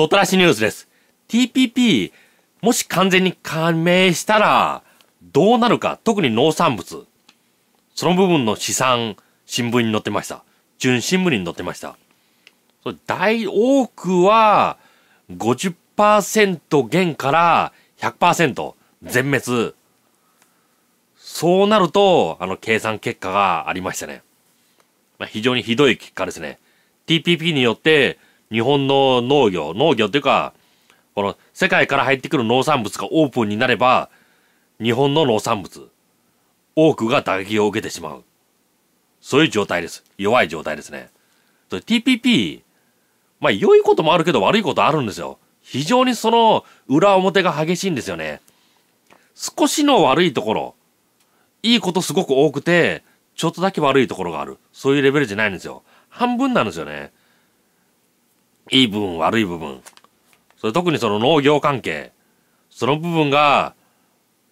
トトラシニュースです。TPP、もし完全に加盟したら、どうなるか、特に農産物。その部分の資産、新聞に載ってました。準新聞に載ってました。それ大多くは50%減から100%全滅。そうなると、あの計算結果がありましたね。まあ、非常にひどい結果ですね。TPP によって日本の農業、農業っていうか、この世界から入ってくる農産物がオープンになれば、日本の農産物、多くが打撃を受けてしまう。そういう状態です。弱い状態ですね。TPP、まあ良いこともあるけど悪いことあるんですよ。非常にその裏表が激しいんですよね。少しの悪いところ、いいことすごく多くて、ちょっとだけ悪いところがある。そういうレベルじゃないんですよ。半分なんですよね。いい部分、悪い部分。それ特にその農業関係。その部分が、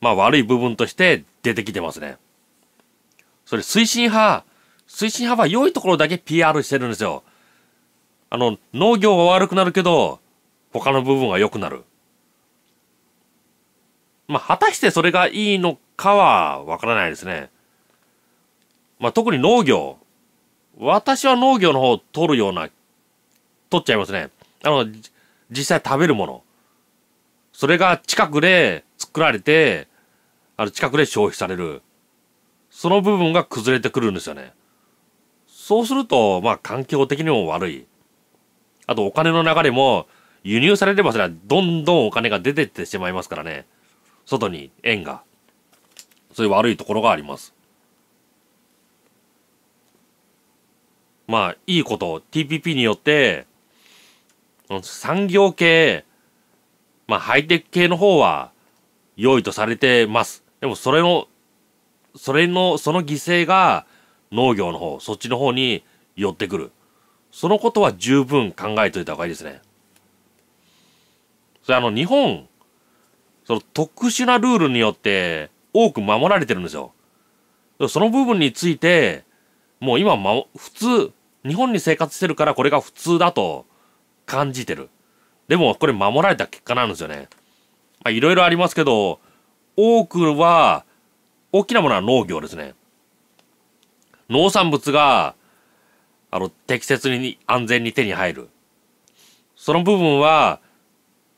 まあ悪い部分として出てきてますね。それ推進派、推進派は良いところだけ PR してるんですよ。あの、農業は悪くなるけど、他の部分は良くなる。まあ果たしてそれがいいのかはわからないですね。まあ特に農業。私は農業の方を取るような取っちゃいますね。あの、実際食べるもの。それが近くで作られて、あの、近くで消費される。その部分が崩れてくるんですよね。そうすると、まあ、環境的にも悪い。あと、お金の流れも、輸入されればそれはどんどんお金が出てってしまいますからね。外に円が。そういう悪いところがあります。まあ、いいこと、TPP によって、産業系、まあ、ハイテク系の方は良いとされてます。でもそれの、それの、その犠牲が農業の方、そっちの方に寄ってくる。そのことは十分考えといた方がいいですね。それあの、日本、その特殊なルールによって多く守られてるんですよ。その部分について、もう今、ま、普通、日本に生活してるからこれが普通だと感じてる。でもこれ守られた結果なんですよね。まあいろいろありますけど、多くは、大きなものは農業ですね。農産物が、あの、適切に安全に手に入る。その部分は、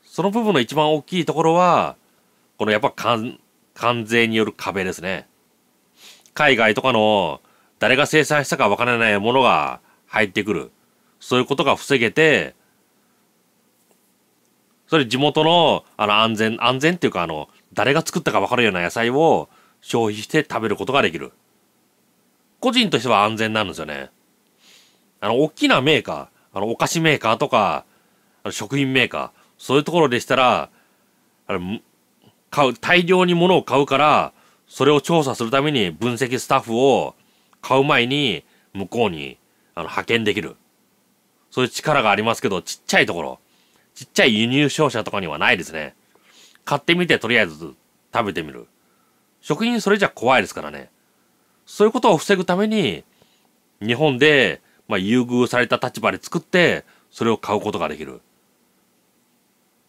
その部分の一番大きいところは、このやっぱ関、関税による壁ですね。海外とかの誰が生産したかわからないものが入ってくる。そういうことが防げて、それ地元のあの安全安全っていうかあの誰が作ったか分かるような野菜を消費して食べることができる個人としては安全なんですよねあの大きなメーカーあのお菓子メーカーとかあの食品メーカーそういうところでしたらあの買う大量に物を買うからそれを調査するために分析スタッフを買う前に向こうにあの派遣できるそういう力がありますけどちっちゃいところちっちゃい輸入商社とかにはないですね。買ってみてとりあえず食べてみる。食品それじゃ怖いですからね。そういうことを防ぐために、日本で、まあ、優遇された立場で作って、それを買うことができる。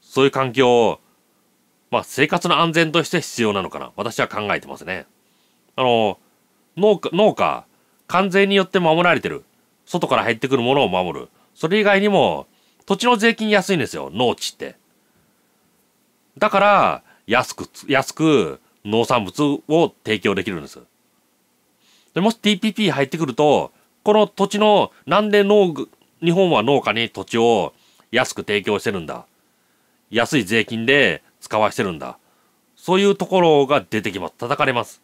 そういう環境を、まあ、生活の安全として必要なのかな。私は考えてますね。あの、農家、農家、関税によって守られてる。外から入ってくるものを守る。それ以外にも、土地の税金安いんですよ、農地って。だから、安く、安く農産物を提供できるんです。でもし TPP 入ってくると、この土地の、なんで農、日本は農家に土地を安く提供してるんだ。安い税金で使わしてるんだ。そういうところが出てきます。叩かれます。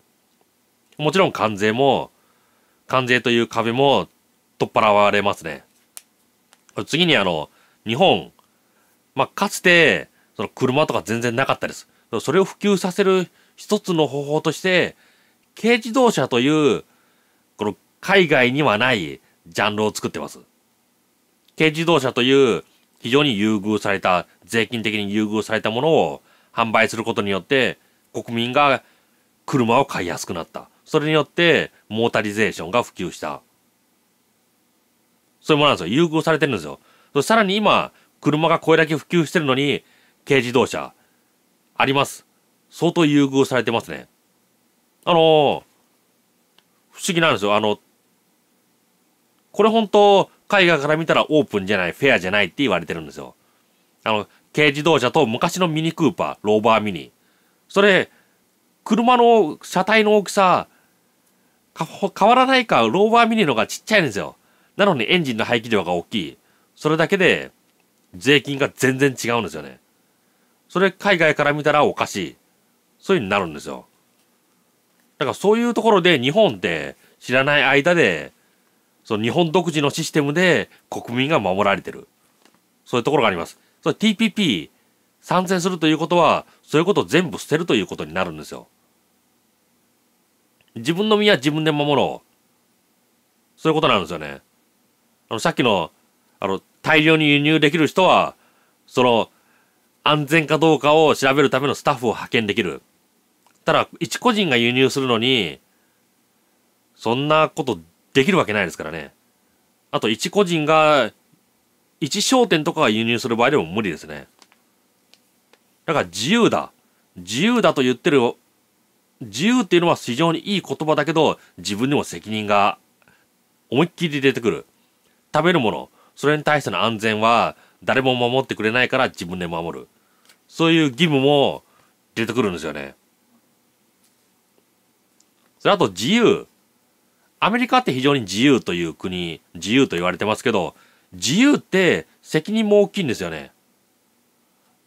もちろん関税も、関税という壁も取っ払われますね。次にあの、日本、まあ、かつて、その車とか全然なかったです。それを普及させる一つの方法として、軽自動車という、この海外にはないジャンルを作ってます。軽自動車という非常に優遇された、税金的に優遇されたものを販売することによって、国民が車を買いやすくなった。それによって、モータリゼーションが普及した。そういうものなんですよ。優遇されてるんですよ。そさらに今、車がこれだけ普及してるのに、軽自動車、あります。相当優遇されてますね。あのー、不思議なんですよ。あの、これ本当、海外から見たらオープンじゃない、フェアじゃないって言われてるんですよ。あの、軽自動車と昔のミニクーパー、ローバーミニ。それ、車の車体の大きさ、変わらないか、ローバーミニのがちっちゃいんですよ。なのにエンジンの排気量が大きい。それだけで税金が全然違うんですよね。それ海外から見たらおかしい。そういうになるんですよ。だからそういうところで日本って知らない間で、その日本独自のシステムで国民が守られてる。そういうところがあります。そ TPP 参戦するということは、そういうことを全部捨てるということになるんですよ。自分の身は自分で守ろう。そういうことなんですよね。あの、さっきのあの、大量に輸入できる人は、その、安全かどうかを調べるためのスタッフを派遣できる。ただ、一個人が輸入するのに、そんなことできるわけないですからね。あと、一個人が、一商店とかが輸入する場合でも無理ですね。だから自由だ。自由だと言ってる、自由っていうのは非常にいい言葉だけど、自分にも責任が思いっきり出てくる。食べるもの。それに対しての安全は誰も守ってくれないから自分で守る。そういう義務も出てくるんですよね。それあと自由。アメリカって非常に自由という国、自由と言われてますけど、自由って責任も大きいんですよね。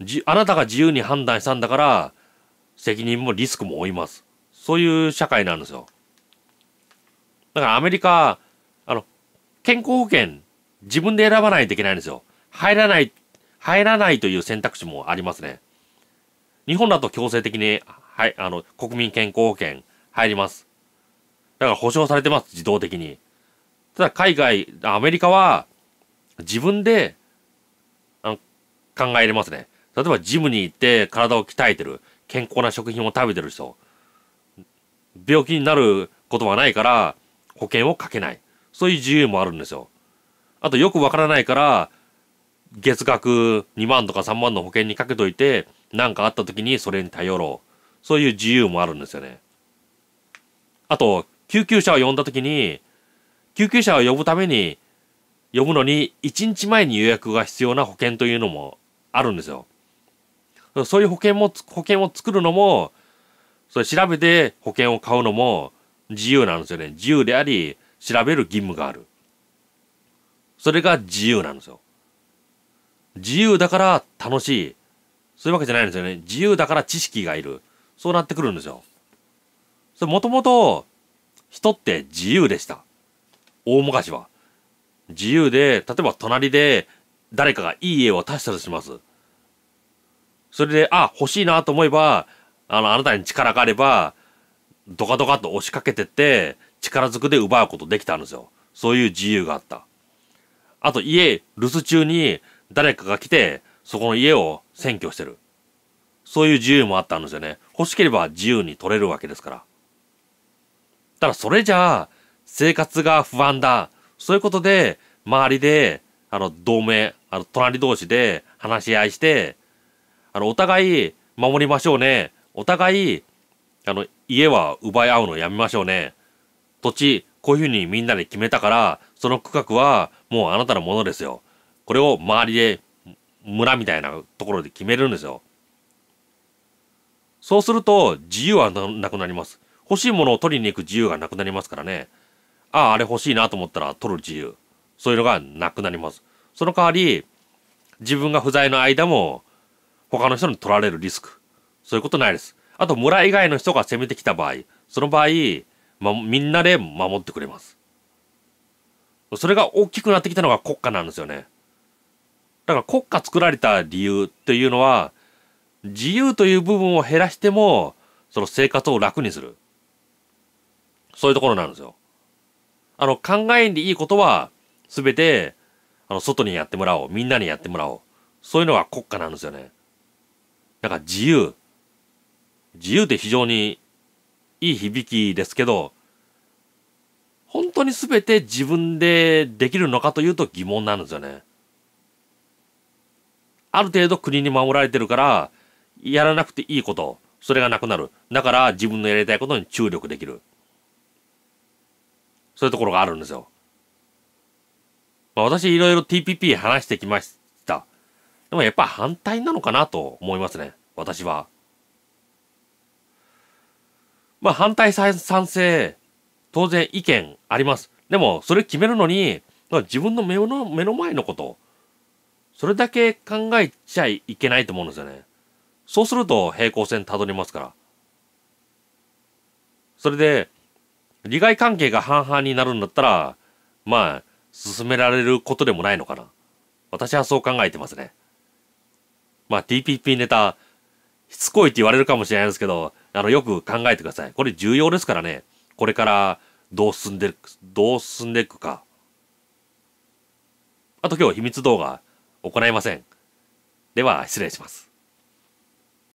じあなたが自由に判断したんだから、責任もリスクも負います。そういう社会なんですよ。だからアメリカ、あの、健康保険自分で選ばないといけないんですよ。入らない、入らないという選択肢もありますね。日本だと強制的に、はい、あの、国民健康保険入ります。だから保証されてます、自動的に。ただ海外、アメリカは自分で考えれますね。例えばジムに行って体を鍛えてる、健康な食品を食べてる人、病気になることはないから保険をかけない。そういう自由もあるんですよ。あとよくわからないから、月額2万とか3万の保険にかけといて、何かあった時にそれに頼ろう。そういう自由もあるんですよね。あと、救急車を呼んだ時に、救急車を呼ぶために、呼ぶのに1日前に予約が必要な保険というのもあるんですよ。そういう保険も、保険を作るのも、それ調べて保険を買うのも自由なんですよね。自由であり、調べる義務がある。それが自由なんですよ。自由だから楽しい。そういうわけじゃないんですよね。自由だから知識がいる。そうなってくるんですよ。それもともと、人って自由でした。大昔は。自由で、例えば隣で誰かがいい家を出したとします。それで、あ、欲しいなと思えば、あの、あなたに力があれば、ドカドカと押しかけてって、力ずくで奪うことできたんですよ。そういう自由があった。あと家留守中に誰かが来て、そこの家を占拠してる。そういう自由もあったんですよね。欲しければ自由に取れるわけですから。ただそれじゃあ、生活が不安だ。そういうことで、周りで、あの、同盟、あの、隣同士で話し合いして、あの、お互い守りましょうね。お互い、あの、家は奪い合うのやめましょうね。土地、こういうふうにみんなで決めたから、その区画はもうあなたのものですよ。これを周りで村みたいなところで決めるんですよ。そうすると自由はなくなります。欲しいものを取りに行く自由がなくなりますからね。ああ、あれ欲しいなと思ったら取る自由。そういうのがなくなります。その代わり、自分が不在の間も他の人に取られるリスク。そういうことないです。あと村以外の人が攻めてきた場合、その場合、ま、みんなで守ってくれます。それが大きくなってきたのが国家なんですよね。だから国家作られた理由っていうのは、自由という部分を減らしても、その生活を楽にする。そういうところなんですよ。あの、考えんでいいことは、すべて、あの、外にやってもらおう。みんなにやってもらおう。そういうのが国家なんですよね。だから自由。自由って非常にいい響きですけど、本当に全て自分でできるのかというと疑問なんですよね。ある程度国に守られてるから、やらなくていいこと、それがなくなる。だから自分のやりたいことに注力できる。そういうところがあるんですよ。まあ、私いろいろ TPP 話してきました。でもやっぱ反対なのかなと思いますね。私は。まあ反対賛成、当然意見あります。でも、それ決めるのに、自分の目の目の前のこと、それだけ考えちゃいけないと思うんですよね。そうすると平行線たどりますから。それで、利害関係が半々になるんだったら、まあ、進められることでもないのかな。私はそう考えてますね。まあ、TPP ネタ、しつこいって言われるかもしれないですけど、あの、よく考えてください。これ重要ですからね。これからどう進んで、どう進んでいくか。あと今日秘密動画行いません。では失礼します。